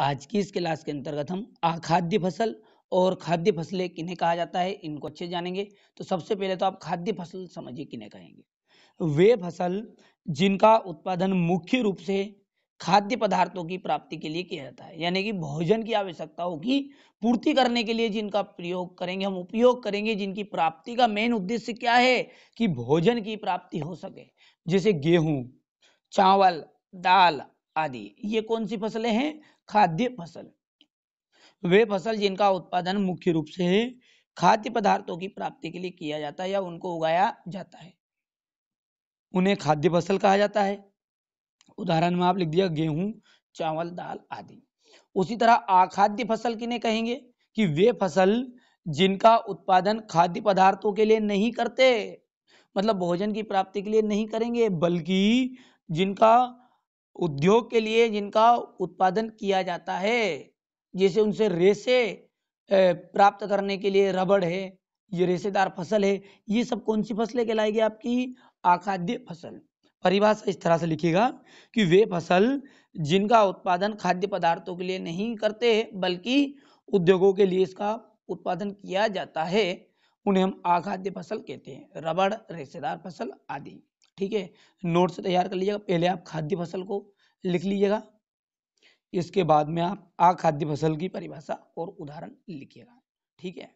आज की इस क्लास के अंतर्गत हम आखाद्य फसल और खाद्य फसलें किन्हें कहा जाता है इनको अच्छे जानेंगे तो सबसे पहले तो आप खाद्य फसल समझिए किन्हें कहेंगे वे फसल जिनका उत्पादन मुख्य रूप से खाद्य पदार्थों की प्राप्ति के लिए किया जाता है यानी कि भोजन की आवश्यकताओं की पूर्ति करने के लिए जिनका प्रयोग करेंगे हम उपयोग करेंगे जिनकी प्राप्ति का मेन उद्देश्य क्या है कि भोजन की प्राप्ति हो सके जैसे गेहूं चावल दाल आदि ये कौन सी फसलें हैं खाद्य फसल वे फसल जिनका उत्पादन मुख्य रूप से खाद्य पदार्थों की प्राप्ति के लिए किया जाता है या उनको उगाया जाता है उन्हें खाद्य फसल कहा जाता है उदाहरण में आप लिख दिया गेहूं चावल दाल आदि उसी तरह अखाद्य फसल किने कहेंगे कि वे फसल जिनका उत्पादन खाद्य पदार्थों के लिए नहीं करते मतलब भोजन की प्राप्ति के लिए नहीं करेंगे बल्कि जिनका उद्योग के लिए जिनका उत्पादन किया जाता है जैसे उनसे रेसे प्राप्त करने के लिए रबड़ है ये रेसेदार फसल है ये सब कौन सी फसलें कहलाएगी आपकी अखाद्य फसल परिभाषा इस तरह से लिखिएगा कि वे फसल जिनका उत्पादन खाद्य पदार्थों के लिए नहीं करते बल्कि उद्योगों के लिए इसका उत्पादन किया जाता है उन्हें हम अखाद्य फसल कहते हैं रबड़ रेसेदार फसल आदि ठीक है नोट से तैयार कर लीजिएगा पहले आप खाद्य फसल को लिख लीजिएगा इसके बाद में आप आ खाद्य फसल की परिभाषा और उदाहरण लिखिएगा ठीक है